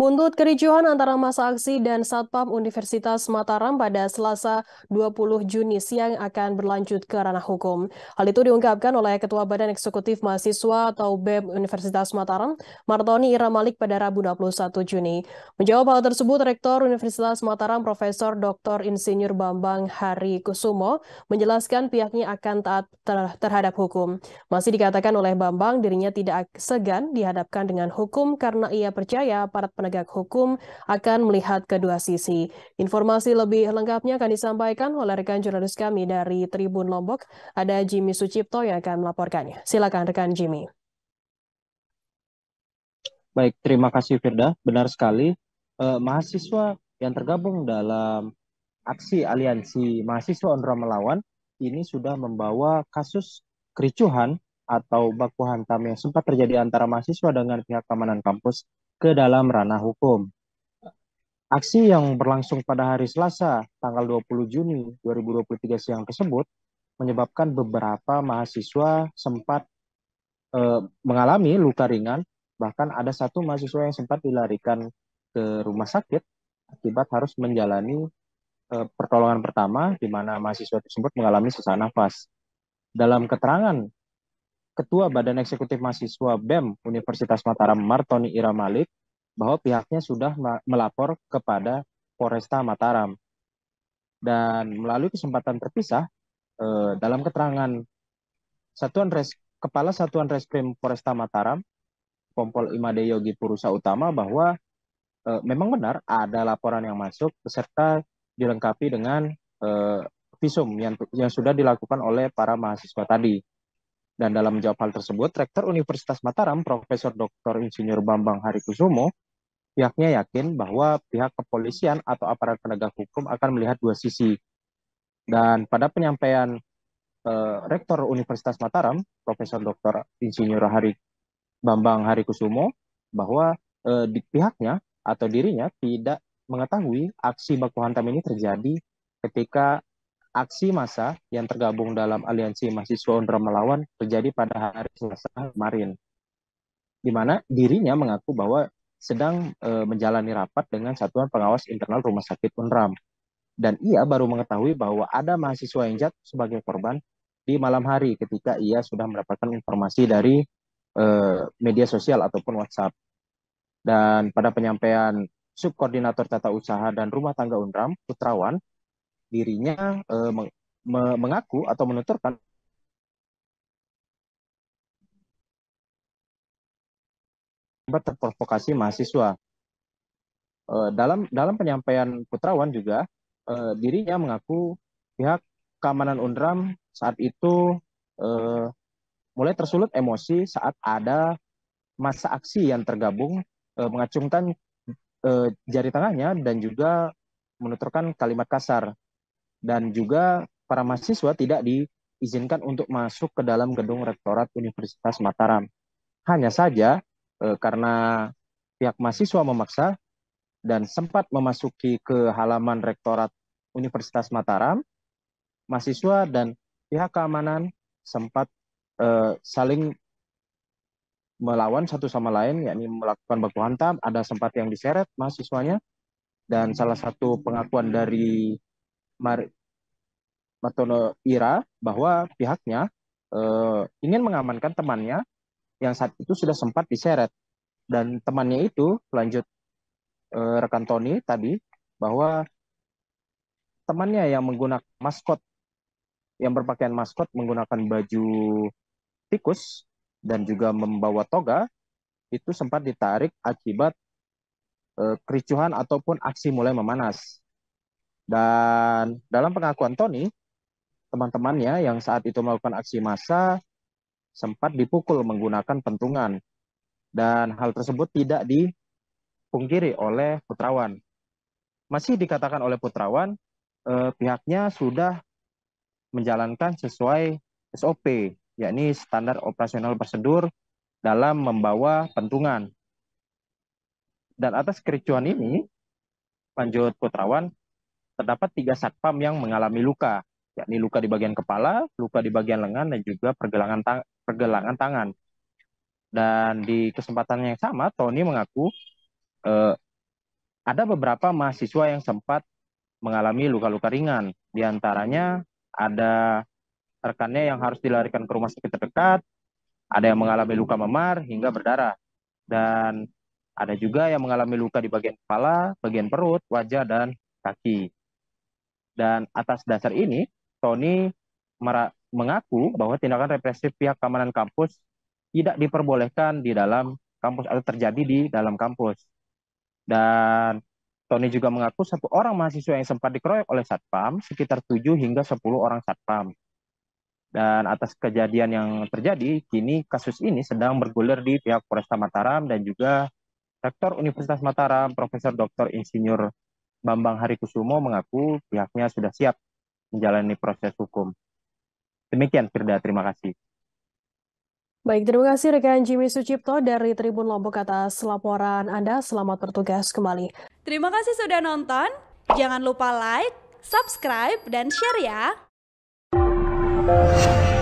Buntut kericuhan antara masa aksi dan Satpam Universitas Mataram pada Selasa 20 Juni siang akan berlanjut ke ranah hukum. Hal itu diungkapkan oleh Ketua Badan Eksekutif Mahasiswa atau BEM Universitas Mataram, Martoni Ira Malik pada Rabu 21 Juni. Menjawab hal tersebut, Rektor Universitas Mataram Profesor Dr. Insinyur Bambang Hari Kusumo menjelaskan pihaknya akan taat ter terhadap hukum. Masih dikatakan oleh Bambang, dirinya tidak segan dihadapkan dengan hukum karena ia percaya para penegak penegak hukum akan melihat kedua sisi. Informasi lebih lengkapnya akan disampaikan oleh rekan jurnalis kami dari Tribun Lombok, ada Jimmy Sucipto yang akan melaporkannya. Silakan rekan Jimmy. Baik, terima kasih Firda. Benar sekali, eh, mahasiswa yang tergabung dalam aksi aliansi mahasiswa UNRWA melawan ini sudah membawa kasus kericuhan atau baku hantam yang sempat terjadi antara mahasiswa dengan pihak keamanan kampus ke dalam ranah hukum. Aksi yang berlangsung pada hari Selasa, tanggal 20 Juni 2023 siang tersebut menyebabkan beberapa mahasiswa sempat eh, mengalami luka ringan, bahkan ada satu mahasiswa yang sempat dilarikan ke rumah sakit akibat harus menjalani eh, pertolongan pertama di mana mahasiswa tersebut mengalami sesak nafas. Dalam keterangan Ketua Badan Eksekutif Mahasiswa BEM Universitas Mataram Martoni Ira Malik bahwa pihaknya sudah melapor kepada Polresta Mataram. Dan melalui kesempatan terpisah, eh, dalam keterangan Satuan Res Kepala Satuan Reskrim Polresta Mataram, Kompol Imade Yogi Purusa Utama bahwa eh, memang benar ada laporan yang masuk beserta dilengkapi dengan eh, visum yang yang sudah dilakukan oleh para mahasiswa tadi. Dan dalam menjawab hal tersebut, Rektor Universitas Mataram, Profesor Dr. Insinyur Bambang Hari Kusumo, pihaknya yakin bahwa pihak kepolisian atau aparat penegak hukum akan melihat dua sisi. Dan pada penyampaian eh, Rektor Universitas Mataram, Profesor Dr. Insinyur Hari Bambang Harikusumo, bahwa eh, di pihaknya atau dirinya tidak mengetahui aksi baku hantam ini terjadi ketika Aksi massa yang tergabung dalam aliansi mahasiswa Undra Melawan terjadi pada hari Selasa kemarin, di mana dirinya mengaku bahwa sedang e, menjalani rapat dengan Satuan Pengawas Internal Rumah Sakit Unram. Dan ia baru mengetahui bahwa ada mahasiswa yang jatuh sebagai korban di malam hari ketika ia sudah mendapatkan informasi dari e, media sosial ataupun WhatsApp. Dan pada penyampaian Subkoordinator Tata Usaha dan Rumah Tangga Unram, Putrawan, dirinya eh, meng, me, mengaku atau menuturkan terprovokasi mahasiswa. Eh, dalam dalam penyampaian Putrawan juga eh, dirinya mengaku pihak keamanan UNRAM saat itu mulai tersulut emosi saat ada masa aksi yang tergabung mengacungkan jari tengahnya dan juga menuturkan kalimat kasar dan juga para mahasiswa tidak diizinkan untuk masuk ke dalam gedung Rektorat Universitas Mataram. Hanya saja eh, karena pihak mahasiswa memaksa dan sempat memasuki ke halaman Rektorat Universitas Mataram, mahasiswa dan pihak keamanan sempat e, saling melawan satu sama lain, yakni melakukan baku hantam, ada sempat yang diseret mahasiswanya, dan salah satu pengakuan dari Mar Martono Ira bahwa pihaknya uh, ingin mengamankan temannya yang saat itu sudah sempat diseret dan temannya itu lanjut uh, rekan Tony tadi bahwa temannya yang menggunakan maskot yang berpakaian maskot menggunakan baju tikus dan juga membawa toga itu sempat ditarik akibat eh, kericuhan ataupun aksi mulai memanas. Dan dalam pengakuan Tony, teman-temannya yang saat itu melakukan aksi massa sempat dipukul menggunakan pentungan. Dan hal tersebut tidak dipungkiri oleh Putrawan. Masih dikatakan oleh Putrawan, eh, pihaknya sudah menjalankan sesuai SOP, yakni standar operasional prosedur dalam membawa pentungan. Dan atas kericuan ini, lanjut Putrawan, terdapat tiga satpam yang mengalami luka, yakni luka di bagian kepala, luka di bagian lengan, dan juga pergelangan, tang pergelangan tangan. Dan di kesempatan yang sama, Tony mengaku eh, ada beberapa mahasiswa yang sempat mengalami luka-luka ringan. Di antaranya ada rekannya yang harus dilarikan ke rumah sakit terdekat, ada yang mengalami luka memar hingga berdarah, dan ada juga yang mengalami luka di bagian kepala, bagian perut, wajah, dan kaki. Dan atas dasar ini, Tony mengaku bahwa tindakan represif pihak keamanan kampus tidak diperbolehkan di dalam kampus atau terjadi di dalam kampus. Dan Tony juga mengaku satu orang mahasiswa yang sempat dikeroyok oleh Satpam, sekitar 7 hingga 10 orang Satpam. Dan atas kejadian yang terjadi, kini kasus ini sedang bergulir di pihak Polresta Mataram dan juga Rektor Universitas Mataram, Profesor Dr. Insinyur Bambang Harikusumo mengaku pihaknya sudah siap menjalani proses hukum. Demikian Firda, terima kasih. Baik, terima kasih rekan Jimmy Sucipto dari Tribun Lombok atas laporan Anda. Selamat bertugas kembali. Terima kasih sudah nonton. Jangan lupa like, subscribe, dan share ya.